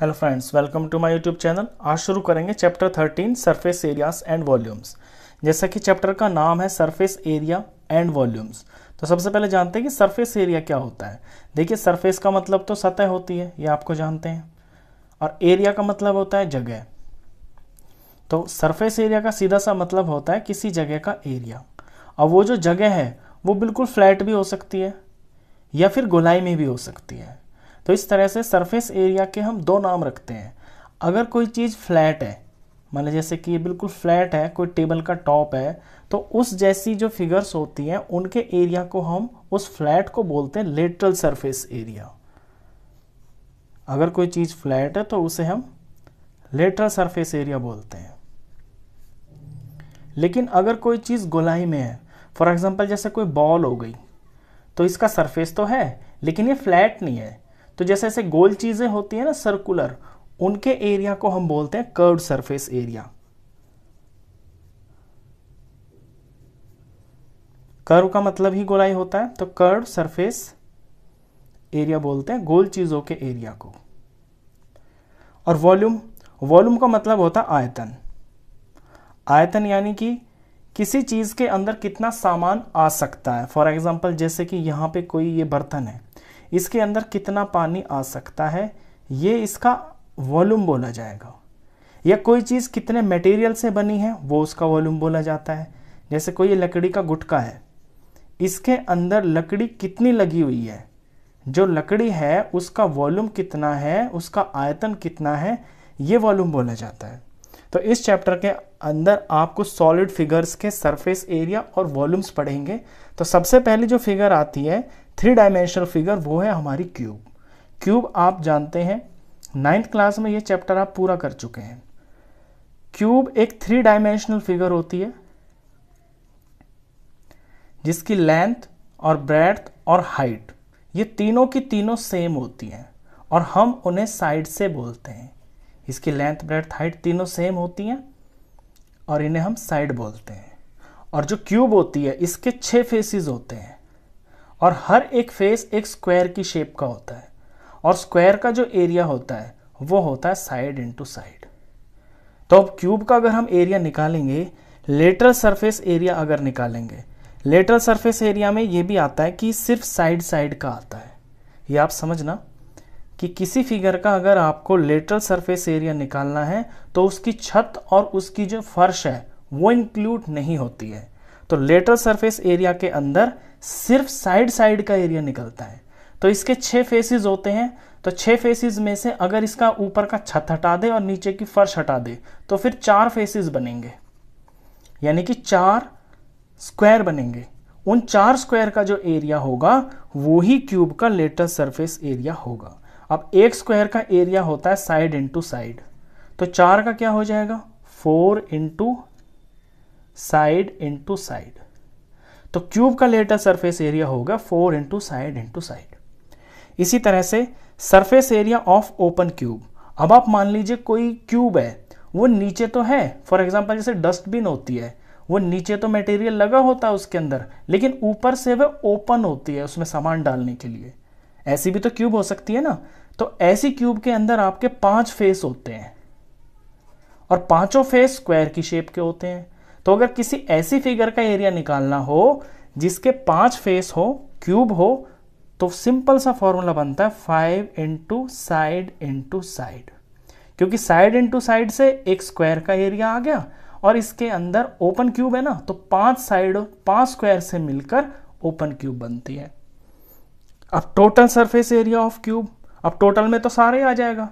hello friends welcome to my YouTube channel आज शुरू करेंगे chapter 13 surface areas and volumes जैसा कि चैप्टर का नाम है सरफेस एरिया एंड वॉल्यूम्स तो सबसे पहले जानते हैं कि सरफेस एरिया क्या होता है देखिए सरफेस का मतलब तो सतह होती है ये आपको जानते हैं और एरिया का मतलब होता है जगह तो सरफेस एरिया का सीधा सा मतलब होता है किसी जगह का एरिया और वो जो जगह है वो बिल्कुल फ्लैट भी हो सकती है या फिर गोलाई में भी हो सकती है तो इस तरह से सरफेस एरिया के हम दो नाम रखते हैं अगर कोई चीज़ फ्लैट है मान लीजिए जैसे कि ये बिल्कुल फ्लैट है कोई टेबल का टॉप है तो उस जैसी जो फिगर्स होती हैं उनके एरिया को हम उस फ्लैट को बोलते हैं लेटरल सरफेस एरिया अगर कोई चीज़ फ्लैट है तो उसे हम लेटरल सरफेस एरिया बोलते हैं लेकिन अगर कोई चीज़ गोलाई में है फॉर एग्जाम्पल जैसे कोई बॉल हो गई तो इसका सरफेस तो है लेकिन ये फ्लैट नहीं है तो जैसे ऐसे गोल चीज़ें होती है ना सर्कुलर उनके एरिया को हम बोलते हैं कर्व सरफेस एरिया कर्व का मतलब ही गोलाई होता है तो कर्व सरफेस एरिया बोलते हैं गोल चीज़ों के एरिया को और वॉल्यूम वॉल्यूम का मतलब होता है आयतन आयतन यानी कि किसी चीज़ के अंदर कितना सामान आ सकता है फॉर एग्जाम्पल जैसे कि यहां पे कोई ये बर्तन है इसके अंदर कितना पानी आ सकता है ये इसका वॉल्यूम बोला जाएगा या कोई चीज़ कितने मटेरियल से बनी है वो उसका वॉल्यूम बोला जाता है जैसे कोई लकड़ी का गुटका है इसके अंदर लकड़ी कितनी लगी हुई है जो लकड़ी है उसका वॉल्यूम कितना है उसका आयतन कितना है ये वॉल्यूम बोला जाता है तो इस चैप्टर के अंदर आपको सॉलिड फिगर्स के सरफेस एरिया और वॉल्यूम्स पढ़ेंगे तो सबसे पहले जो फिगर आती है थ्री डायमेंशनल फिगर वो है हमारी क्यूब क्यूब आप जानते हैं नाइन्थ क्लास में ये चैप्टर आप पूरा कर चुके हैं क्यूब एक थ्री डायमेंशनल फिगर होती है जिसकी लेंथ और ब्रेथ और हाइट ये तीनों की तीनों सेम होती हैं और हम उन्हें साइड से बोलते हैं इसकी लेंथ ब्रेथ हाइट तीनों सेम होती हैं और इन्हें हम साइड बोलते हैं और जो क्यूब होती है इसके छः फेसेस होते हैं और हर एक फेस एक स्क्वायर की शेप का होता है और स्क्वायर का जो एरिया होता है वो होता है साइड इनटू साइड तो अब क्यूब का अगर हम एरिया निकालेंगे लेटरल सरफेस एरिया अगर निकालेंगे लेटरल सरफेस एरिया में ये भी आता है कि सिर्फ साइड साइड का आता है ये आप समझना कि किसी फिगर का अगर आपको लेटरल सरफेस एरिया निकालना है तो उसकी छत और उसकी जो फर्श है वो इंक्लूड नहीं होती है तो लेटरल सरफेस एरिया के अंदर सिर्फ साइड साइड का एरिया निकलता है तो इसके छह फेसेस होते हैं तो छह फेसेस में से अगर इसका ऊपर का छत हटा दे और नीचे की फर्श हटा दे तो फिर चार फेसेस बनेंगे यानी कि चार स्क्वायर बनेंगे उन चार स्क्वायर का जो एरिया होगा वो ही क्यूब का लेटेस्ट सरफेस एरिया होगा अब एक स्क्वायर का एरिया होता है साइड इंटू साइड तो चार का क्या हो जाएगा four into side into side तो क्यूब का लेटर सरफेस एरिया होगा four into side into side इसी तरह से surface area of open cube अब आप मान लीजिए कोई क्यूब है वो नीचे तो है फॉर एग्जाम्पल जैसे डस्टबिन होती है वो नीचे तो मटेरियल लगा होता है उसके अंदर लेकिन ऊपर से वह ओपन होती है उसमें सामान डालने के लिए ऐसी भी तो क्यूब हो सकती है ना तो ऐसी क्यूब के अंदर आपके पांच फेस होते हैं और पांचों फेस स्क्वायर की शेप के होते हैं तो अगर किसी ऐसी फिगर का एरिया निकालना हो जिसके पांच फेस हो क्यूब हो तो सिंपल सा फॉर्मूला बनता है five into side into side क्योंकि साइड इंटू साइड से एक स्क्वायर का एरिया आ गया और इसके अंदर ओपन क्यूब है ना तो पांच साइड पांच स्क्वायर से मिलकर ओपन क्यूब बनती है अब total surface area of cube अब टोटल में तो सारे आ जाएगा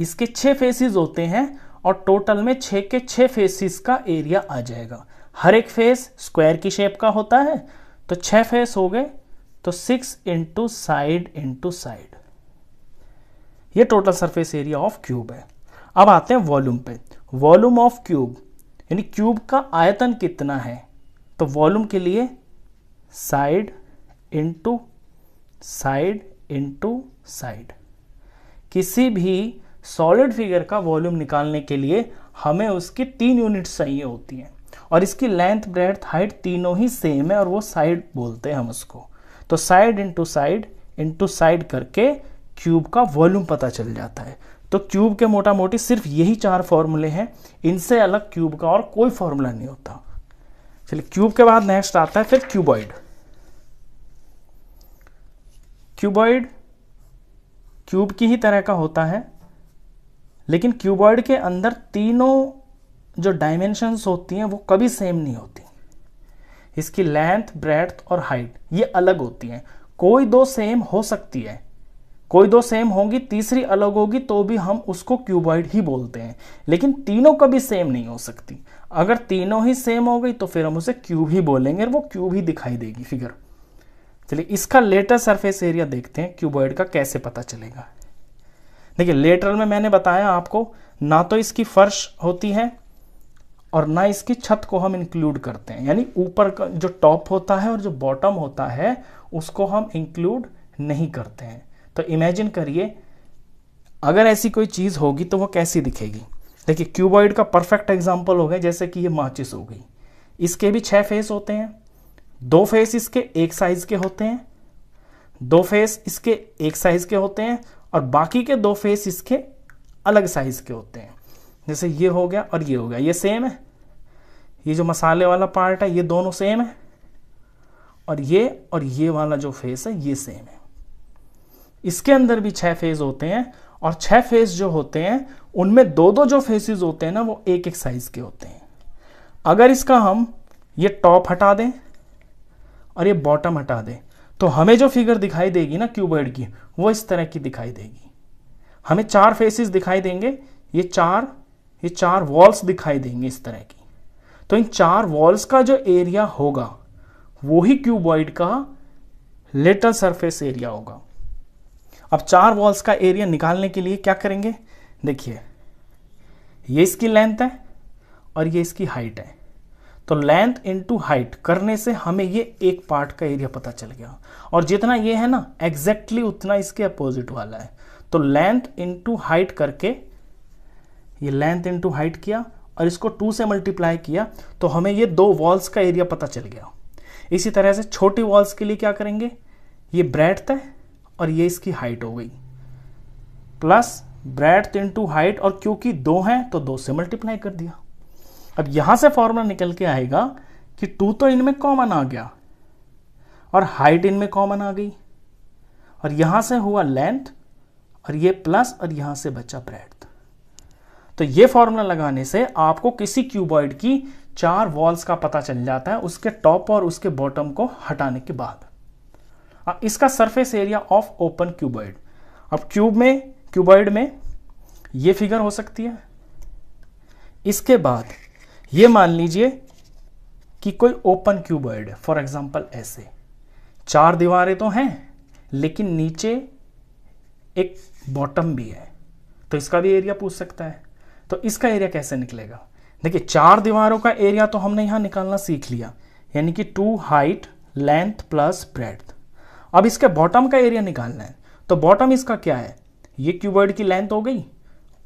इसके छह फेसेस होते हैं और टोटल में छः के छः फेसिस का एरिया आ जाएगा हर एक फेस स्क्वायर की शेप का होता है तो छः फेस हो गए तो six into side into side ये total surface area of cube है अब आते हैं वॉल्यूम पे वॉल्यूम ऑफ क्यूब यानी क्यूब का आयतन कितना है तो वॉल्यूम के लिए side into side into side किसी भी सॉलिड फिगर का वॉल्यूम निकालने के लिए हमें उसकी तीन यूनिट्स चाहिए होती हैं और इसकी लेंथ ब्रेथ हाइट तीनों ही सेम है और वो साइड बोलते हैं हम उसको तो side into side into side करके क्यूब का वॉल्यूम पता चल जाता है तो क्यूब के मोटा मोटी सिर्फ यही चार फॉर्मूले हैं इनसे अलग क्यूब का और कोई फॉर्मूला नहीं होता चलिए क्यूब के बाद नेक्स्ट आता है फिर क्यूबॉइड क्यूबॉइड क्यूब की ही तरह का होता है लेकिन क्यूबॉइड के अंदर तीनों जो डायमेंशंस होती हैं वो कभी सेम नहीं होती इसकी लेंथ ब्रेथ और हाइट ये अलग होती हैं कोई दो सेम हो सकती है कोई दो सेम होगी तीसरी अलग होगी तो भी हम उसको क्यूबॉइड ही बोलते हैं लेकिन तीनों कभी सेम नहीं हो सकती अगर तीनों ही सेम हो गई तो फिर हम उसे क्यूब ही बोलेंगे और वो क्यूब ही दिखाई देगी फिगर चलिए इसका लेटर सरफेस एरिया देखते हैं क्यूबॉइड का कैसे पता चलेगा देखिए लेटरल में मैंने बताया आपको ना तो इसकी फर्श होती है और ना इसकी छत को हम इंक्लूड करते हैं यानी ऊपर का जो टॉप होता है और जो बॉटम होता है उसको हम इंक्लूड नहीं करते हैं तो इमेजिन करिए अगर ऐसी कोई चीज़ होगी तो वो कैसी दिखेगी देखिए क्यूबॉइड का परफेक्ट एग्जाम्पल हो गया जैसे कि ये माचिस हो गई इसके भी छः फेस होते हैं दो फेस इसके एक साइज़ के होते हैं दो फेस इसके एक साइज़ के होते हैं और बाकी के दो फेस इसके अलग साइज़ के होते हैं जैसे ये हो गया और ये हो गया ये सेम है ये जो मसाले वाला पार्ट है ये दोनों सेम है और ये और ये वाला जो फेस है ये सेम है इसके अंदर भी छह फेज होते हैं और छह फेज जो होते हैं उनमें दो दो जो फेसेस होते हैं ना वो एक एक साइज़ के होते हैं अगर इसका हम ये टॉप हटा दें और ये बॉटम हटा दें तो हमें जो फिगर दिखाई देगी ना क्यूबॉइड की वो इस तरह की दिखाई देगी हमें चार फेसेस दिखाई देंगे ये चार ये चार वॉल्स दिखाई देंगे इस तरह की तो इन चार वॉल्स का जो एरिया होगा वो ही क्यूबॉइड का लिटल सरफेस एरिया होगा अब चार वॉल्स का एरिया निकालने के लिए क्या करेंगे देखिए ये इसकी लेंथ है और ये इसकी हाइट है तो लेंथ इंटू हाइट करने से हमें ये एक पार्ट का एरिया पता चल गया और जितना ये है ना एग्जैक्टली उतना इसके अपोजिट वाला है तो लेंथ इंटू हाइट करके ये लेंथ इंटू हाइट किया और इसको टू से मल्टीप्लाई किया तो हमें ये दो वॉल्स का एरिया पता चल गया इसी तरह से छोटी वॉल्स के लिए क्या करेंगे ये ब्रेड है और ये इसकी हाइट हो गई प्लस ब्रेड इंटू हाइट और क्योंकि दो हैं तो दो से मल्टीप्लाई कर दिया अब यहां से फॉर्मूला निकल के आएगा कि टू तो इनमें कॉमन आ गया और हाइट इनमें कॉमन आ गई और यहां से हुआ लेंथ और ये प्लस और यहां से बचा ब्रेड तो ये फॉर्मूला लगाने से आपको किसी क्यूबॉइड की चार वॉल्स का पता चल जाता है उसके टॉप और उसके बॉटम को हटाने के बाद अब इसका surface area of open cuboid अब क्यूब में क्यूबॉइड में ये फिगर हो सकती है इसके बाद ये मान लीजिए कि कोई ओपन क्यूबर्ड है फॉर एग्जाम्पल ऐसे चार दीवारें तो हैं लेकिन नीचे एक बॉटम भी है तो इसका भी एरिया पूछ सकता है तो इसका एरिया कैसे निकलेगा देखिए चार दीवारों का एरिया तो हमने यहां निकालना सीख लिया यानी कि two height length plus breadth अब इसके बॉटम का एरिया निकालना है तो बॉटम इसका क्या है ये क्यूबर्ड की लेंथ हो गई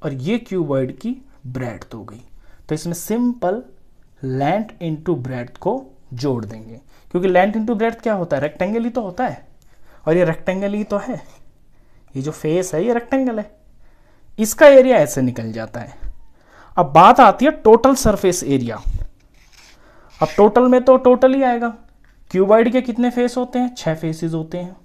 और ये क्यूबर्ड की ब्रेड हो गई तो इसमें सिंपल लेंथ इंटू ब्रेड को जोड़ देंगे क्योंकि लेंथ इंटू ब्रेड क्या होता है रेक्टेंगल ही तो होता है और ये रेक्टेंगल ही तो है ये जो फेस है ये रेक्टेंगल है इसका एरिया ऐसे निकल जाता है अब बात आती है टोटल सरफेस एरिया अब टोटल में तो टोटल ही आएगा क्यूबाइड के कितने फेस होते हैं छः फेसेस होते हैं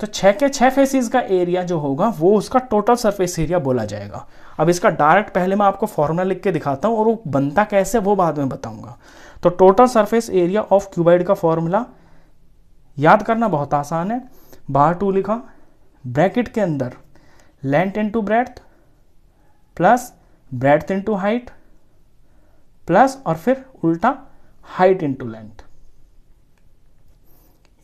तो छः के छः फेसिस का एरिया जो होगा वो उसका टोटल सरफेस एरिया बोला जाएगा अब इसका डायरेक्ट पहले मैं आपको फॉर्मूला लिख के दिखाता हूँ और वो बनता कैसे वो बाद में बताऊंगा तो total surface area of cuboid का फॉर्मूला याद करना बहुत आसान है बार टू लिखा ब्रैकेट के अंदर length into breadth plus breadth into height plus और फिर उल्टा हाइट इंटू लेंथ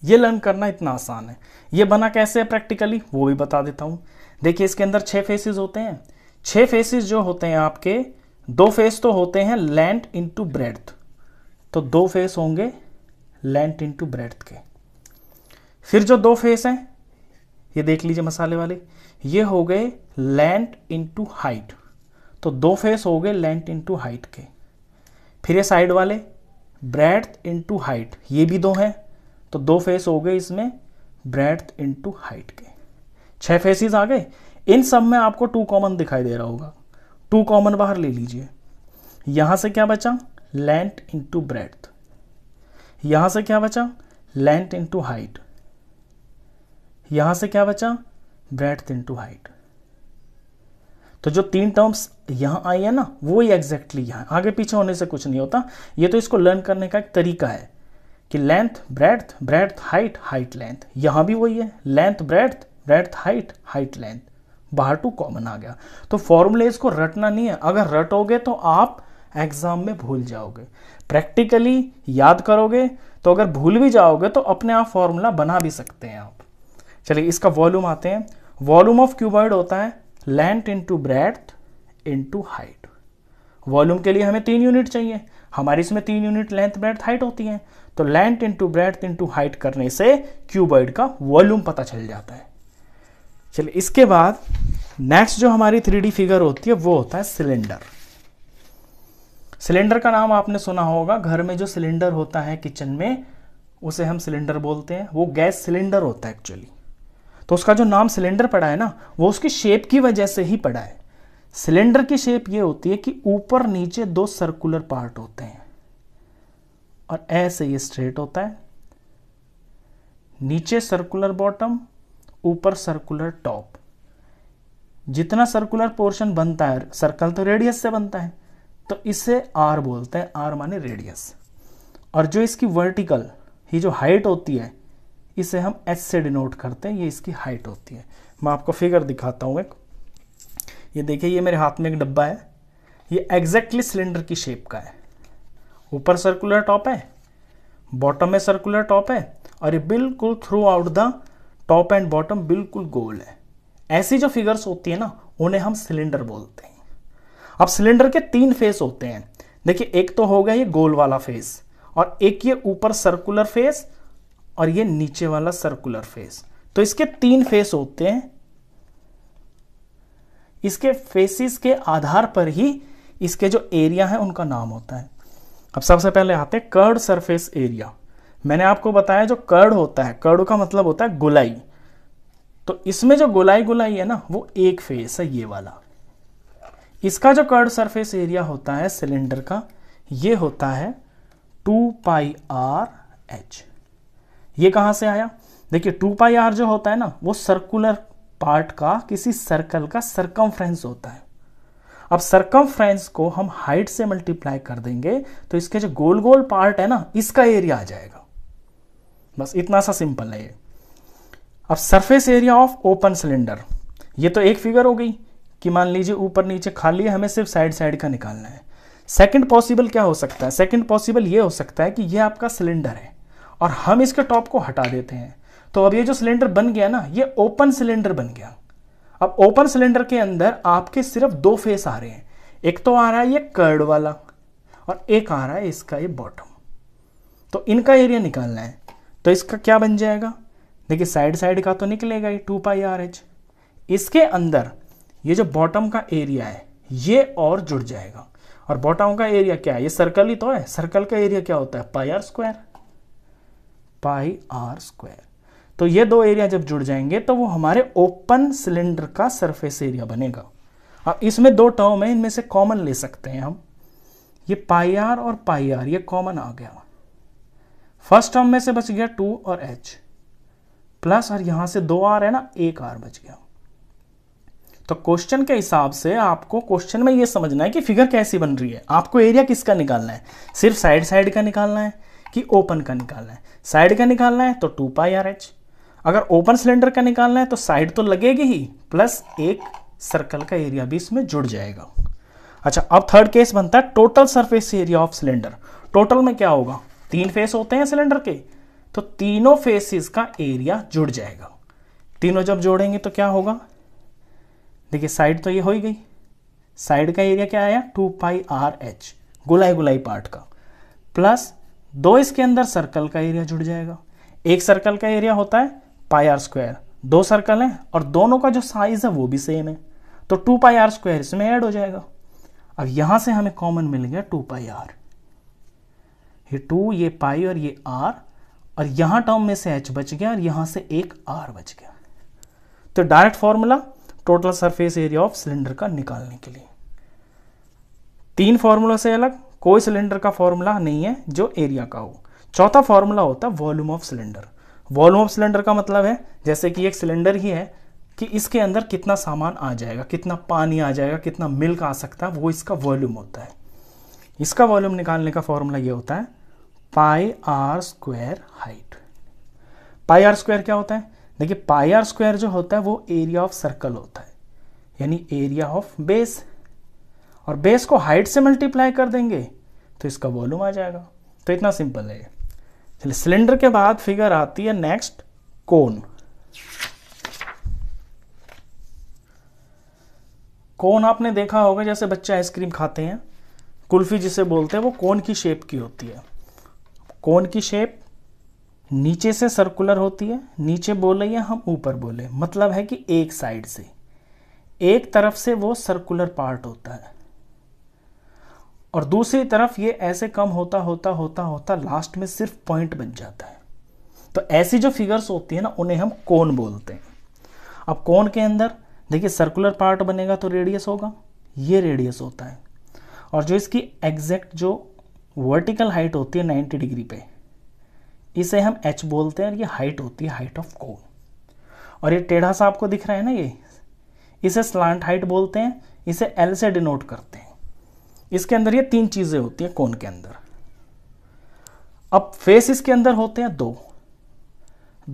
ये लर्न करना इतना आसान है ये बना कैसे है प्रैक्टिकली वो भी बता देता हूँ देखिए इसके अंदर छः फेसेस होते हैं छः फेसेस जो होते हैं आपके दो फेस तो होते हैं लेंथ इंटू ब्रेड तो दो फेस होंगे लेंथ इंटू ब्रेड के फिर जो दो फेस हैं ये देख लीजिए मसाले वाले ये हो गए लेंथ इंटू हाइट तो दो फेस हो गए लेंथ इंटू हाइट के फिर ये साइड वाले ब्रेड इंटू हाइट ये भी दो हैं तो दो फेस हो गए इसमें ब्रेथ इंटू हाइट के छह फेसिस आ गए इन सब में आपको टू कॉमन दिखाई दे रहा होगा टू कॉमन बाहर ले लीजिए यहां से क्या बचा लेंथ इंटू ब्रेथ यहां से क्या बचा लेंथ इंटू हाइट यहां से क्या बचा ब्रेथ इंटू हाइट तो जो तीन टर्म्स यहां आई है ना वो ही एग्जैक्टली यहां आगे पीछे होने से कुछ नहीं होता ये तो इसको लर्न करने का एक तरीका है कि length breadth breadth height height length यहां भी वही है length breadth breadth height height length बाहर टू कॉमन आ गया तो फॉर्मूले इसको रटना नहीं है अगर रटोगे तो आप एग्जाम में भूल जाओगे प्रैक्टिकली याद करोगे तो अगर भूल भी जाओगे तो अपने आप फॉर्मूला बना भी सकते हैं आप चलिए इसका वॉल्यूम आते हैं वॉल्यूम ऑफ क्यूबॉइड होता है length into breadth into height volume के लिए हमें तीन यूनिट चाहिए हमारी इसमें तीन यूनिट लेंथ ब्रेथ हाइट होती है तो length into breadth into height करने से क्यूबॉइड का वॉल्यूम पता चल जाता है चलिए इसके बाद नेक्स्ट जो हमारी थ्री फिगर होती है वो होता है सिलेंडर सिलेंडर का नाम आपने सुना होगा घर में जो सिलेंडर होता है किचन में उसे हम सिलेंडर बोलते हैं वो गैस सिलेंडर होता है एक्चुअली तो उसका जो नाम सिलेंडर पड़ा है ना वो उसकी शेप की वजह से ही पड़ा है सिलेंडर की शेप ये होती है कि ऊपर नीचे दो सर्कुलर पार्ट होते हैं और ऐसे ये स्ट्रेट होता है नीचे सर्कुलर बॉटम ऊपर सर्कुलर टॉप जितना सर्कुलर पोर्शन बनता है सर्कल तो रेडियस से बनता है तो इसे आर बोलते हैं आर माने रेडियस और जो इसकी वर्टिकल ये जो हाइट होती है इसे हम एच से डिनोट करते हैं ये इसकी हाइट होती है मैं आपको फिगर दिखाता हूँ एक ये देखिए ये मेरे हाथ में एक डब्बा है ये एग्जैक्टली सिलेंडर की शेप का है ऊपर सर्कुलर टॉप है बॉटम में सर्कुलर टॉप है और ये बिल्कुल throughout the top and bottom बिल्कुल गोल है ऐसी जो फिगर्स होती है ना उन्हें हम सिलेंडर बोलते हैं अब सिलेंडर के तीन फेस होते हैं देखिए एक तो हो गया ये गोल वाला फेस और एक ये ऊपर सर्कुलर फेस और ये नीचे वाला सर्कुलर फेस तो इसके तीन फेस होते हैं इसके फेसिस के आधार पर ही इसके जो एरिया है उनका नाम होता है अब सबसे पहले आते हैं कर्ड सरफेस एरिया मैंने आपको बताया जो कर्ड होता है कर्ड का मतलब होता है गोलाई तो इसमें जो गोलाई गोलाई है ना वो एक फेस है ये वाला इसका जो कर्ड सरफेस एरिया होता है सिलेंडर का ये होता है टू पाई आर एच ये कहां से आया देखिए टू पाई आर जो होता है ना वो सर्कुलर पार्ट का किसी सर्कल का सरकम होता है अब सरकम को हम हाइट से मल्टीप्लाई कर देंगे तो इसके जो गोल गोल पार्ट है ना इसका एरिया आ जाएगा बस इतना सा सिंपल है ये अब surface area of open cylinder ये तो एक फिगर हो गई कि मान लीजिए ऊपर नीचे खाली है हमें सिर्फ साइड साइड का निकालना है सेकंड पॉसिबल क्या हो सकता है सेकंड पॉसिबल ये हो सकता है कि ये आपका सिलेंडर है और हम इसके टॉप को हटा देते हैं तो अब ये जो सिलेंडर बन गया ना ये ओपन सिलेंडर बन गया अब ओपन सिलेंडर के अंदर आपके सिर्फ दो फेस आ रहे हैं एक तो आ रहा है ये कर्ड वाला और एक आ रहा है इसका ये बॉटम तो इनका एरिया निकालना है तो इसका क्या बन जाएगा देखिए साइड साइड का तो निकलेगा ये टू पाई आर एच इसके अंदर ये जो बॉटम का एरिया है ये और जुड़ जाएगा और बॉटम का एरिया क्या है ये सर्कल ही तो है सर्कल का एरिया क्या होता है pi r square pi r square तो ये दो एरिया जब जुड़ जाएंगे तो वो हमारे ओपन सिलेंडर का सरफेस एरिया बनेगा अब इसमें दो टर्म है इनमें से कॉमन ले सकते हैं हम ये पाई आर और पाई आर ये कॉमन आ गया फर्स्ट टर्म में से बच गया टू और एच प्लस और यहां से दो आर है ना एक आर बच गया तो क्वेश्चन के हिसाब से आपको क्वेश्चन में ये समझना है कि फिगर कैसी बन रही है आपको एरिया किसका निकालना है सिर्फ साइड साइड का निकालना है कि ओपन का निकालना है साइड का निकालना है तो टू पाई आर एच अगर ओपन सिलेंडर का निकालना है तो साइड तो लगेगी ही प्लस एक सर्कल का एरिया भी इसमें जुड़ जाएगा अच्छा अब थर्ड केस बनता है total surface area of cylinder total में क्या होगा तीन फेस होते हैं सिलेंडर के तो तीनों फेसिस का एरिया जुड़ जाएगा तीनों जब जोड़ेंगे तो क्या होगा देखिए साइड तो ये हो ही गई साइड का एरिया क्या आया टू पाई आर एच गुलाई गुलाई पार्ट का प्लस दो इसके अंदर सर्कल का एरिया जुड़ जाएगा एक सर्कल का एरिया होता है पाई आर स्क्वायर दो सर्कल हैं और दोनों का जो साइज़ है वो भी सेम है तो टू पाई आर स्क्वायर इसमें ऐड हो जाएगा अब यहां से हमें कॉमन मिल गया टू पाई आर ये टू ये पाई और ये आर और यहां टर्म में से एच बच गया और यहां से एक आर बच गया तो direct formula total surface area of cylinder का निकालने के लिए तीन फॉर्मूला से अलग कोई सिलेंडर का फॉर्मूला नहीं है जो एरिया का हो चौथा फॉर्मूला होता है volume of cylinder volume of cylinder का मतलब है जैसे कि एक सिलेंडर ही है कि इसके अंदर कितना सामान आ जाएगा कितना पानी आ जाएगा कितना मिल्क आ सकता है वो इसका वॉल्यूम होता है इसका वॉल्यूम निकालने का फॉर्मूला ये होता है pi r square height pi r square क्या होता है देखिए पाई आर स्क्वायर जो होता है वो एरिया ऑफ सर्कल होता है यानी एरिया ऑफ बेस और बेस को हाइट से मल्टीप्लाई कर देंगे तो इसका वॉल्यूम आ जाएगा तो इतना सिंपल है सिलेंडर के बाद फिगर आती है नेक्स्ट कोन कोन आपने देखा होगा जैसे बच्चे आइसक्रीम खाते हैं कुल्फी जिसे बोलते हैं वो कोन की शेप की होती है कोन की शेप नीचे से सर्कुलर होती है नीचे बोले या हम ऊपर बोले मतलब है कि एक साइड से एक तरफ से वो सर्कुलर पार्ट होता है और दूसरी तरफ ये ऐसे कम होता होता होता होता लास्ट में सिर्फ पॉइंट बन जाता है तो ऐसी जो फिगर्स होती है ना उन्हें हम कोन बोलते हैं अब कोन के अंदर देखिए सर्कुलर पार्ट बनेगा तो रेडियस होगा ये रेडियस होता है और जो इसकी एग्जैक्ट जो वर्टिकल हाइट होती है नाइन्टी डिग्री पे इसे हम एच बोलते हैं और ये हाइट होती है हाइट ऑफ कोन और ये टेढ़ा सा आपको दिख रहा है ना ये इसे स्लांट हाइट बोलते हैं इसे एल से डिनोट करते हैं इसके अंदर ये तीन चीज़ें होती हैं कोन के अंदर अब फेस इसके अंदर होते हैं दो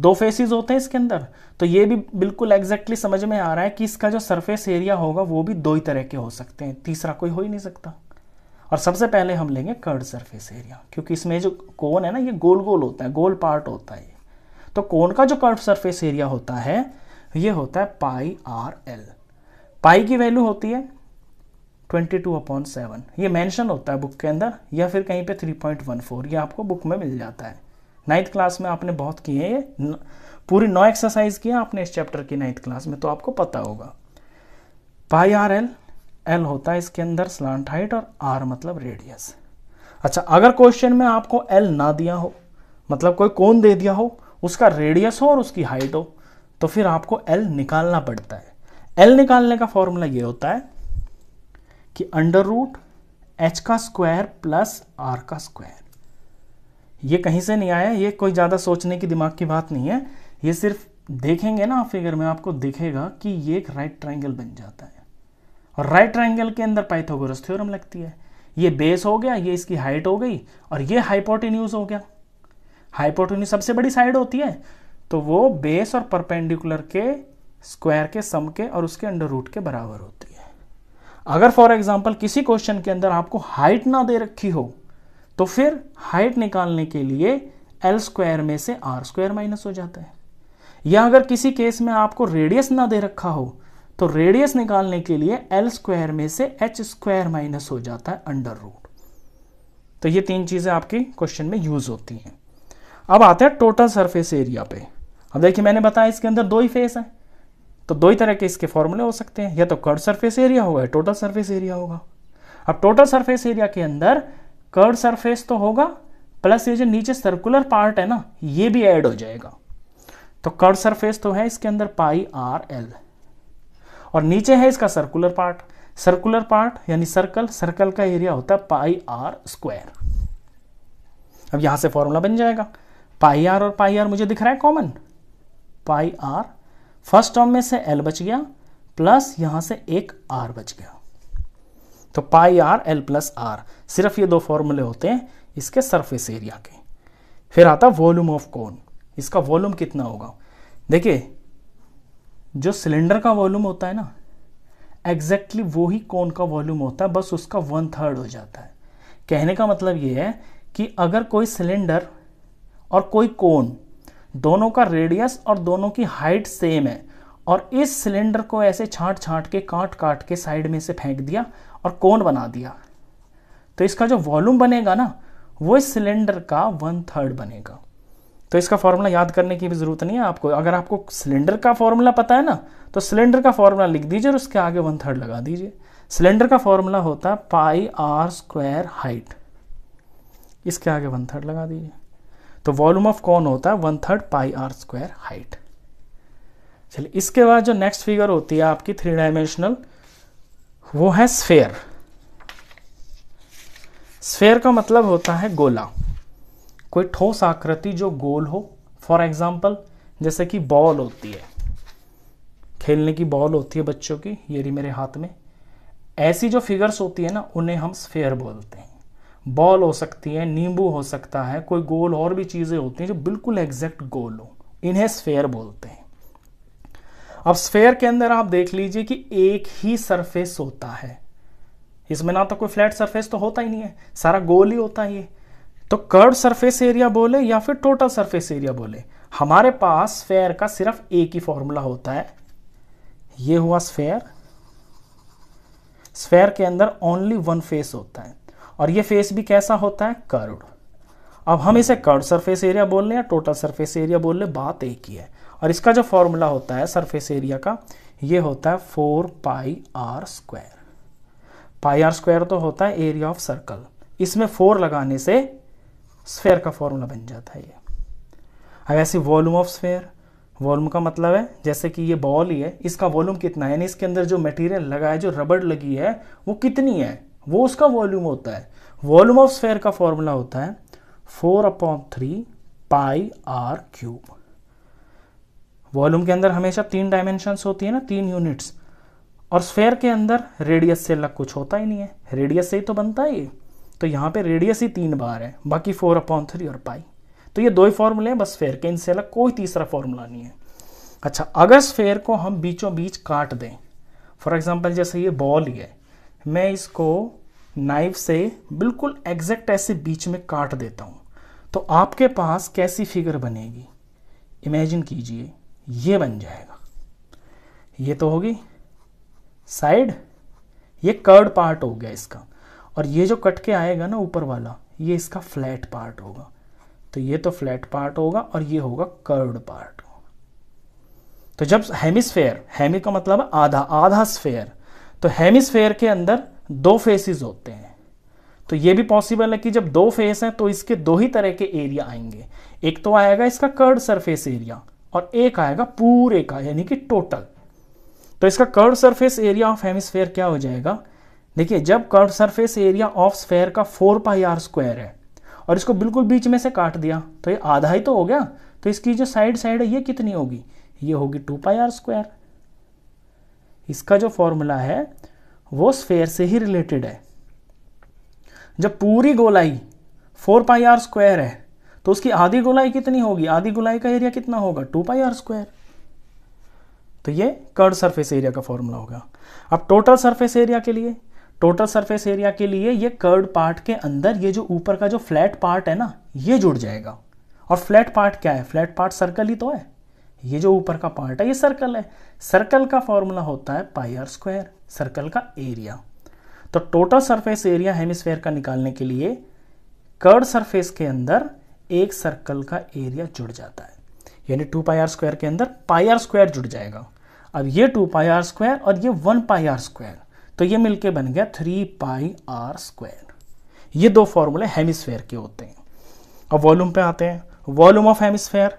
दो फेसेस होते हैं इसके अंदर तो ये भी बिल्कुल एग्जैक्टली समझ में आ रहा है कि इसका जो सरफेस एरिया होगा वो भी दो ही तरह के हो सकते हैं तीसरा कोई हो ही नहीं सकता और सबसे पहले हम लेंगे कर्ड सरफेस एरिया क्योंकि इसमें जो कोन है ना ये गोल गोल होता है गोल पार्ट होता है तो कोन का जो कर्ड सरफेस एरिया होता है ये होता है पाई आर एल पाई की वैल्यू होती है ट्वेंटी टू अपॉन सेवन ये मेंशन होता है बुक के अंदर या फिर कहीं पे थ्री पॉइंट वन फोर ये आपको बुक में मिल जाता है नाइन्थ क्लास में आपने बहुत किए हैं ये पूरी नौ एक्सरसाइज किया आपने इस चैप्टर की नाइन्थ क्लास में तो आपको पता होगा पाई आर एल एल होता है इसके अंदर स्लांट हाइट और आर मतलब रेडियस अच्छा अगर क्वेश्चन में आपको एल ना दिया हो मतलब कोई कोन दे दिया हो उसका रेडियस हो और उसकी हाइट हो तो फिर आपको एल निकालना पड़ता है एल निकालने का फॉर्मूला ये होता है कि अंडर रूट एच का स्क्वायर प्लस आर का स्क्वायर ये कहीं से नहीं आया ये कोई ज़्यादा सोचने की दिमाग की बात नहीं है ये सिर्फ देखेंगे ना फिगर में आपको दिखेगा कि ये एक राइट ट्राइंगल बन जाता है और राइट ट्राइंगल के अंदर पाइथोगोरस थ्योरम लगती है ये बेस हो गया ये इसकी हाइट हो गई और ये हाइपोटेन्यूज हो गया हाइपोटेन्यूज सबसे बड़ी साइड होती है तो वो बेस और परपेंडिकुलर के स्क्वायर के सम के और उसके अंडर रूट के बराबर होती है अगर फॉर एग्जाम्पल किसी क्वेश्चन के अंदर आपको हाइट ना दे रखी हो तो फिर हाइट निकालने के लिए एल स्क्वायर में से आर स्क्वायर माइनस हो जाता है या अगर किसी केस में आपको रेडियस ना दे रखा हो तो रेडियस निकालने के लिए एल स्क्वायर में से एच स्क्वायर माइनस हो जाता है अंडर रूट तो ये तीन चीज़ें आपके क्वेश्चन में यूज होती हैं अब आते हैं टोटल सरफेस एरिया पे अब देखिए मैंने बताया इसके अंदर दो ही फेस हैं तो दो ही तरह के इसके फॉर्मूले हो सकते हैं या तो कर्ड सरफेस एरिया होगा या टोटल सरफेस एरिया होगा अब टोटल सरफेस एरिया के अंदर कर्ड सरफेस तो होगा प्लस ये जो नीचे सर्कुलर पार्ट है ना ये भी ऐड हो जाएगा तो कर्ड सरफेस तो है इसके अंदर पाई आर एल और नीचे है इसका सर्कुलर पार्ट सर्कुलर पार्ट यानी सर्कल सर्कल का एरिया होता है पाई आर स्क्वायर अब यहां से फॉर्मूला बन जाएगा पाई आर और पाई आर मुझे दिख रहा है common pi r first term में से एल बच गया प्लस यहां से एक आर बच गया तो pi r l plus r सिर्फ ये दो फॉर्मूले होते हैं इसके सरफेस एरिया के फिर आता वॉल्यूम ऑफ कोन इसका वॉल्यूम कितना होगा देखिए जो सिलेंडर का वॉल्यूम होता है ना एग्जैक्टली exactly वो ही कोन का वॉल्यूम होता है बस उसका वन थर्ड हो जाता है कहने का मतलब ये है कि अगर कोई सिलेंडर और कोई कोन दोनों का रेडियस और दोनों की हाइट सेम है और इस सिलेंडर को ऐसे छांट छांट के काट काट के साइड में से फेंक दिया और कोन बना दिया तो इसका जो वॉल्यूम बनेगा ना वो इस सिलेंडर का वन थर्ड बनेगा तो इसका फॉर्मूला याद करने की भी ज़रूरत नहीं है आपको अगर आपको सिलेंडर का फॉर्मूला पता है ना तो सिलेंडर का फॉर्मूला लिख दीजिए और उसके आगे वन थर्ड लगा दीजिए सिलेंडर का फॉर्मूला होता है पाई आर स्क्वायर हाइट इसके आगे वन थर्ड लगा दीजिए तो वॉल्यूम ऑफ कौन होता है one third pi r square height चलिए इसके बाद जो नेक्स्ट फिगर होती है आपकी थ्री डायमेंशनल वो है स्फेयर स्फेयर का मतलब होता है गोला कोई ठोस आकृति जो गोल हो फॉर एग्जाम्पल जैसे कि बॉल होती है खेलने की बॉल होती है बच्चों की ये रही मेरे हाथ में ऐसी जो फिगर्स होती है ना उन्हें हम स्फेयर बोलते हैं बॉल हो सकती है नींबू हो सकता है कोई गोल और भी चीज़ें होती हैं जो बिल्कुल एग्जैक्ट गोल हो इन्हें स्फेयर बोलते हैं अब स्फेयर के अंदर आप देख लीजिए कि एक ही सरफेस होता है इसमें ना तो कोई फ्लैट सरफेस तो होता ही नहीं है सारा गोल ही होता है ये तो कर्व सरफेस एरिया बोले या फिर टोटल सरफेस एरिया बोले हमारे पास स्फेयर का सिर्फ एक ही फॉर्मूला होता है ये हुआ स्फेयर स्फेयर के अंदर ओनली वन फेस होता है और ये फेस भी कैसा होता है कर्ड अब हम इसे कर्व सरफेस एरिया बोल लें या टोटल सरफेस एरिया बोल लें बात एक ही है और इसका जो फॉर्मूला होता है सरफेस एरिया का ये होता है four pi r square pi r square तो होता है एरिया ऑफ सर्कल इसमें फोर लगाने से स्फेयर का फॉर्मूला बन जाता है ये अब ऐसे वॉल्यूम ऑफ स्फेयर वॉल्यूम का मतलब है जैसे कि ये बॉल ही है इसका वॉल्यूम कितना है यानी इसके अंदर जो मटेरियल लगा है जो रबड़ लगी है वो कितनी है वो उसका वॉल्यूम होता है वॉल्यूम ऑफ स्फेयर का फॉर्मूला होता है four upon three pi r cube volume के अंदर हमेशा तीन डायमेंशंस होती है ना तीन यूनिट्स और स्फेयर के अंदर रेडियस से अलग कुछ होता ही नहीं है रेडियस से ही तो बनता है ये तो यहाँ पे रेडियस ही तीन बार है बाकी फोर अपॉन थ्री और पाई तो ये दो ही फॉर्मूले हैं बस स्फेयर के इनसे अलग कोई तीसरा फॉर्मूला नहीं है अच्छा अगर स्फेयर को हम बीचों बीच काट दें फॉर एग्जाम्पल जैसे ये बॉल ही है मैं इसको नाइफ से बिल्कुल एग्जैक्ट ऐसे बीच में काट देता हूँ तो आपके पास कैसी फिगर बनेगी इमेजिन कीजिए ये बन जाएगा ये तो होगी साइड ये कर्ड पार्ट हो गया इसका और ये जो कट के आएगा ना ऊपर वाला ये इसका फ्लैट पार्ट होगा तो ये तो फ्लैट पार्ट होगा और ये होगा कर्ड पार्ट होगा तो जब हेमिस्फेयर हेमी का मतलब आधा आधा स्फेयर तो हेमिस्फेयर के अंदर दो फेसेस होते हैं तो ये भी पॉसिबल है कि जब दो फेस हैं तो इसके दो ही तरह के एरिया आएंगे एक तो आएगा इसका कर्ड सरफेस एरिया और एक आएगा पूरे का यानी कि टोटल तो इसका curved surface area of hemisphere क्या हो जाएगा देखिए जब curved surface area of sphere का फोर पाई आर स्क्वायर है और इसको बिल्कुल बीच में से काट दिया तो ये आधा ही तो हो गया तो इसकी जो साइड साइड है ये कितनी होगी ये होगी टू पाई आर स्क्वायर इसका जो फॉर्मूला है वो स्फेयर से ही रिलेटेड है जब पूरी गोलाई फोर पाई आर स्क्वायर है तो उसकी आधी गोलाई कितनी होगी आधी गोलाई का एरिया कितना होगा टू पाई आर स्क्वायर तो ये कर्ड सरफेस एरिया का फॉर्मूला होगा अब टोटल सरफेस एरिया के लिए टोटल सरफेस एरिया के लिए ये कर्ड पार्ट के अंदर ये जो ऊपर का जो फ्लैट पार्ट है ना ये जुड़ जाएगा और फ्लैट पार्ट क्या है फ्लैट पार्ट सर्कल ही तो है ये जो ऊपर का पार्ट है ये सर्कल है सर्कल का फॉर्मूला होता है पाई आर स्क्वायर सर्कल का एरिया तो टोटल सरफेस एरिया हेमिस्फेयर का निकालने के लिए कर्ड सरफेस के अंदर एक सर्कल का एरिया जुड़ जाता है यानी टू पाई आर स्क्वायर के अंदर पाई आर स्क्वायर जुड़ जाएगा अब ये टू पाई आर स्क्वायर और ये वन पाई आर स्क्वायर तो ये मिलके बन गया थ्री पाई आर स्क्वायर ये दो फॉर्मूले हेमिस्फेयर के होते हैं अब वॉल्यूम पे आते हैं वॉल्यूम ऑफ हेमिस्फेयर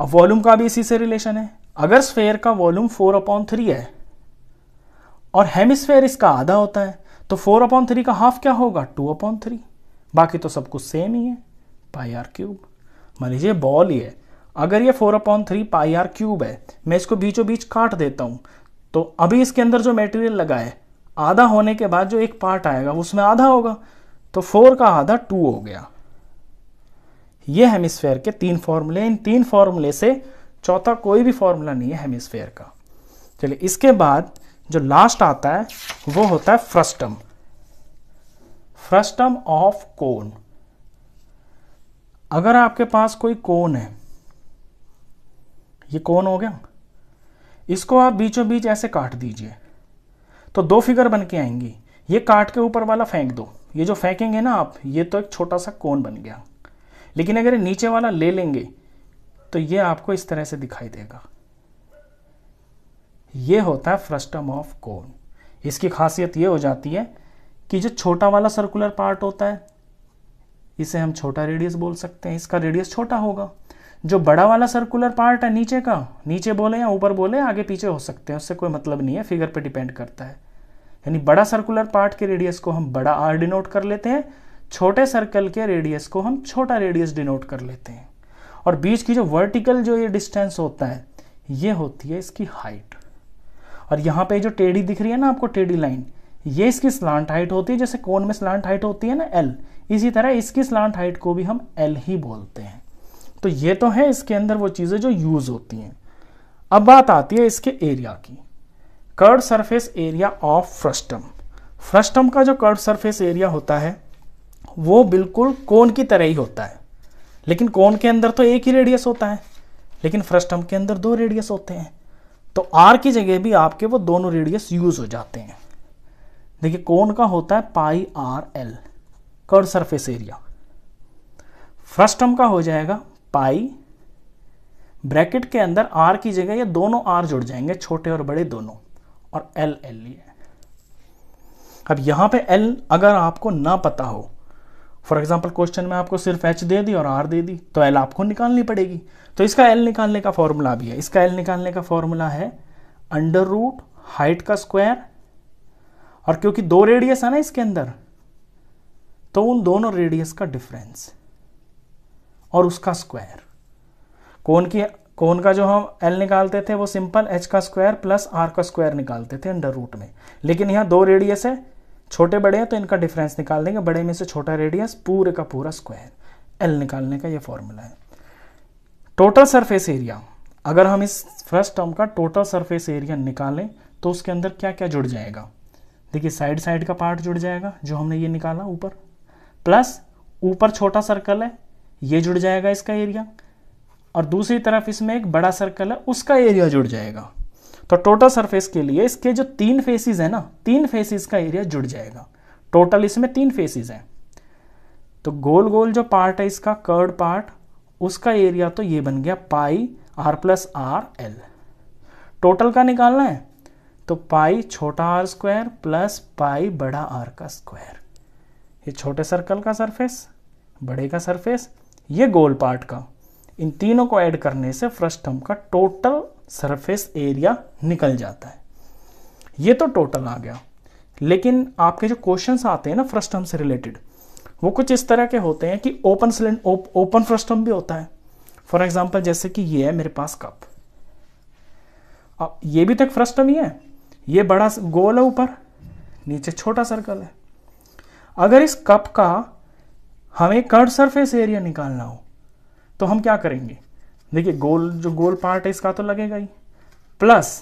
अब वॉल्यूम का भी इसी से रिलेशन है अगर स्फेयर का वॉल्यूम फोर अपॉन थ्री है और हेमिस्फेयर इसका आधा होता है तो फोर अपॉन थ्री का हाफ क्या होगा टू अपॉन थ्री बाकी तो सब कुछ सेम ही है पाई आर क्यूब मान लीजिए बॉल ही है अगर ये four upon three pi r cube है मैं इसको बीचों बीच काट देता हूँ तो अभी इसके अंदर जो मेटेरियल लगा है आधा होने के बाद जो एक पार्ट आएगा उसमें आधा होगा तो फोर का आधा टू हो गया ये हेमिस्फेयर के तीन फॉर्मूले इन तीन फॉर्मूले से चौथा कोई भी फॉर्मूला नहीं है हेमिस्फेयर का चलिए इसके बाद जो लास्ट आता है वो होता है फ्रस्टम फ्रस्टम ऑफ कोन अगर आपके पास कोई कोन है ये कोन हो गया इसको आप बीचों बीच ऐसे काट दीजिए तो दो फिगर बन के आएंगी ये काट के ऊपर वाला फेंक दो ये जो फेंकेंगे ना आप ये तो एक छोटा सा कोन बन गया लेकिन अगर नीचे वाला ले लेंगे तो ये आपको इस तरह से दिखाई देगा ये होता है फ्रस्टम ऑफ कोन इसकी खासियत ये हो जाती है कि जो छोटा वाला सर्कुलर पार्ट होता है इसे हम छोटा रेडियस बोल सकते हैं इसका रेडियस छोटा होगा जो बड़ा वाला सर्कुलर पार्ट है नीचे का नीचे बोले या ऊपर बोले आगे पीछे हो सकते हैं उससे कोई मतलब नहीं है फिगर पे डिपेंड करता है यानी बड़ा सर्कुलर पार्ट के रेडियस को हम बड़ा आर डिनोट कर लेते हैं छोटे सर्कल के रेडियस को हम छोटा रेडियस डिनोट कर लेते हैं और बीच की जो वर्टिकल जो ये डिस्टेंस होता है ये होती है इसकी हाइट और यहाँ पे जो टेढ़ी दिख रही है ना आपको टेढ़ी लाइन ये इसकी स्लांट हाइट होती है जैसे कोन में स्लांट हाइट होती है ना एल इसी तरह इसकी स्लांट हाइट को भी हम एल ही बोलते हैं तो ये तो है इसके अंदर वो चीज़ें जो यूज होती हैं अब बात आती है इसके एरिया की curved surface area of frustum frustum का जो कर्ड सरफेस एरिया होता है वो बिल्कुल कोन की तरह ही होता है लेकिन कोन के अंदर तो एक ही रेडियस होता है लेकिन फ्रस्टम के अंदर दो रेडियस होते हैं तो आर की जगह भी आपके वो दोनों रेडियस यूज हो जाते हैं देखिए कौन का होता है pi r l curved surface area first term का हो जाएगा पाई ब्रैकेट के अंदर आर की जगह ये दोनों आर जुड़ जाएंगे छोटे और बड़े दोनों और एल एल ये अब यहां पे एल अगर आपको ना पता हो फॉर एग्जाम्पल क्वेश्चन में आपको सिर्फ एच दे दी और आर दे दी तो एल आपको निकालनी पड़ेगी तो इसका एल निकालने का फॉर्मूला भी है इसका एल निकालने का फॉर्मूला है अंडर रूट हाइट का स्क्वायर और क्योंकि दो रेडियस है ना इसके अंदर तो उन दोनों रेडियस का डिफरेंस और उसका स्क्वायर कौन की कौन का जो हम एल निकालते थे वो सिंपल एच का स्क्वायर प्लस आर का स्क्वायर निकालते थे अंडर रूट में लेकिन यहां दो रेडियस है छोटे बड़े हैं तो इनका डिफरेंस निकाल देंगे बड़े में से छोटा रेडियस पूरे का पूरा स्क्वायर एल निकालने का ये फॉर्मूला है टोटल सरफेस एरिया अगर हम इस फर्स्ट टर्म का टोटल सरफेस एरिया निकालें तो उसके अंदर क्या क्या जुड़ जाएगा देखिए साइड साइड का पार्ट जुड़ जाएगा जो हमने ये निकाला ऊपर प्लस ऊपर छोटा सर्कल है ये जुड़ जाएगा इसका एरिया और दूसरी तरफ इसमें एक बड़ा सर्कल है उसका एरिया जुड़ जाएगा तो टोटल सरफेस के लिए इसके जो तीन फेसिस है ना तीन फेसिस का एरिया जुड़ जाएगा टोटल इसमें तीन फेसिस हैं तो गोल गोल जो पार्ट है इसका कर्ड पार्ट उसका एरिया तो ये बन गया pi r plus r l total का निकालना है तो पाई छोटा आर स्क्वायर प्लस पाई बड़ा आर का स्क्वायर ये छोटे सर्कल का सरफेस बड़े का सरफेस ये गोल पार्ट का इन तीनों को ऐड करने से फर्स्ट टर्म का टोटल सरफेस एरिया निकल जाता है ये तो टोटल आ गया लेकिन आपके जो क्वेश्चन आते हैं ना फर्स्ट टर्म से रिलेटेड वो कुछ इस तरह के होते हैं कि ओपन सिलेंड ओपन फर्स्ट टर्म भी होता है फॉर एग्जाम्पल जैसे कि ये है मेरे पास कप अब ये भी तो एक फर्स्ट टर्म ही है ये बड़ा गोल है ऊपर नीचे छोटा सर्कल है अगर इस कप का हमें कर्ड सरफेस एरिया निकालना हो तो हम क्या करेंगे देखिए गोल जो गोल पार्ट है इसका तो लगेगा ही प्लस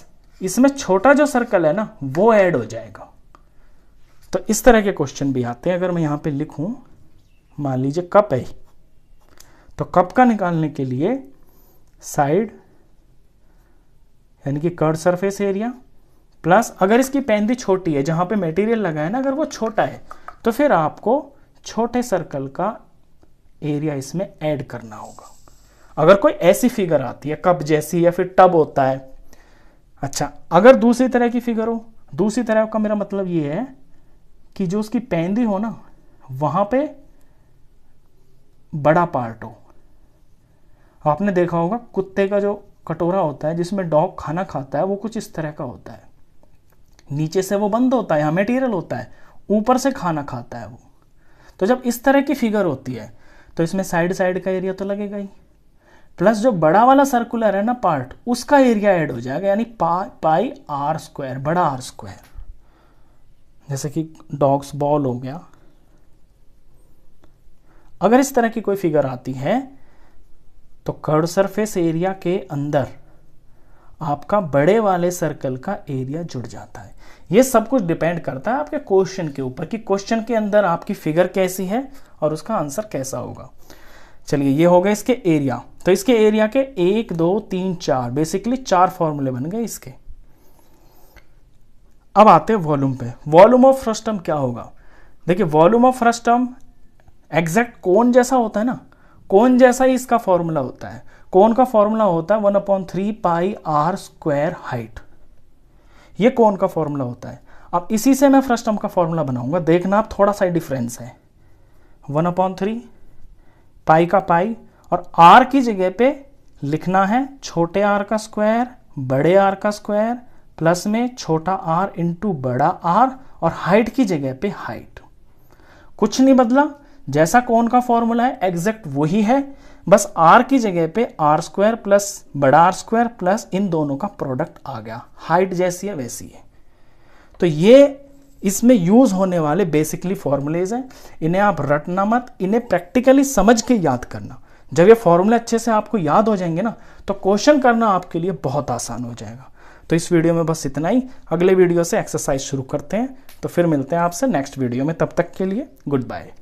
इसमें छोटा जो सर्कल है ना वो ऐड हो जाएगा तो इस तरह के क्वेश्चन भी आते हैं अगर मैं यहां पे लिखू मान लीजिए कप है तो कप का निकालने के लिए साइड यानी कि कर्ड सरफेस एरिया प्लस अगर इसकी पैंदी छोटी है जहां पे मटेरियल लगा है ना अगर वो छोटा है तो फिर आपको छोटे सर्कल का एरिया इसमें ऐड करना होगा अगर कोई ऐसी फिगर आती है कप जैसी या फिर टब होता है अच्छा अगर दूसरी तरह की फिगर हो दूसरी तरह का मेरा मतलब ये है कि जो उसकी पैंदी हो ना वहां पे बड़ा पार्ट हो आपने देखा होगा कुत्ते का जो कटोरा होता है जिसमें डॉग खाना खाता है वो कुछ इस तरह का होता है नीचे से वो बंद होता है यहां मेटीरियल होता है ऊपर से खाना खाता है वो तो जब इस तरह की फिगर होती है तो इसमें साइड साइड का एरिया तो लगेगा ही प्लस जो बड़ा वाला सर्कुलर है ना पार्ट उसका एरिया ऐड हो जाएगा यानी पा, पाई आर स्क्वायर बड़ा आर स्क्वायर जैसे कि डॉग्स बॉल हो गया अगर इस तरह की कोई फिगर आती है तो कर्ड सरफेस एरिया के अंदर आपका बड़े वाले सर्कल का एरिया जुड़ जाता है ये सब कुछ डिपेंड करता है आपके क्वेश्चन के ऊपर कि क्वेश्चन के अंदर आपकी फिगर कैसी है और उसका आंसर कैसा होगा चलिए ये हो गए इसके एरिया तो इसके एरिया के एक दो तीन चार बेसिकली चार फॉर्मूले बन गए इसके अब आते हैं वॉल्यूम पे वॉल्यूम ऑफ फर्स्ट टर्म क्या होगा देखिए वॉल्यूम ऑफ फ्रस्टम एग्जैक्ट कौन जैसा होता है ना कौन जैसा ही इसका फॉर्मूला होता है कौन का फॉर्मूला होता है one upon three pi r square height ये कौन का फॉर्मूला होता है अब इसी से मैं फर्स्ट टर्म का फॉर्मूला बनाऊंगा देखना आप थोड़ा सा डिफरेंस है वन अपॉन थ्री पाई का पाई और आर की जगह पे लिखना है छोटे आर का स्क्वायर बड़े आर का स्क्वायर प्लस में छोटा आर इंटू बड़ा आर और हाइट की जगह पे हाइट कुछ नहीं बदला जैसा कौन का फॉर्मूला है एग्जैक्ट वही है बस आर की जगह पे आर स्क्वायर प्लस बड़ा आर स्क्वायर प्लस इन दोनों का प्रोडक्ट आ गया हाइट जैसी है वैसी है तो ये इसमें यूज होने वाले बेसिकली फॉर्मूलेज हैं इन्हें आप रटना मत इन्हें प्रैक्टिकली समझ के याद करना जब ये फॉर्मूले अच्छे से आपको याद हो जाएंगे ना तो क्वेश्चन करना आपके लिए बहुत आसान हो जाएगा तो इस वीडियो में बस इतना ही अगले वीडियो से एक्सरसाइज शुरू करते हैं तो फिर मिलते हैं आपसे नेक्स्ट वीडियो में तब तक के लिए गुड बाय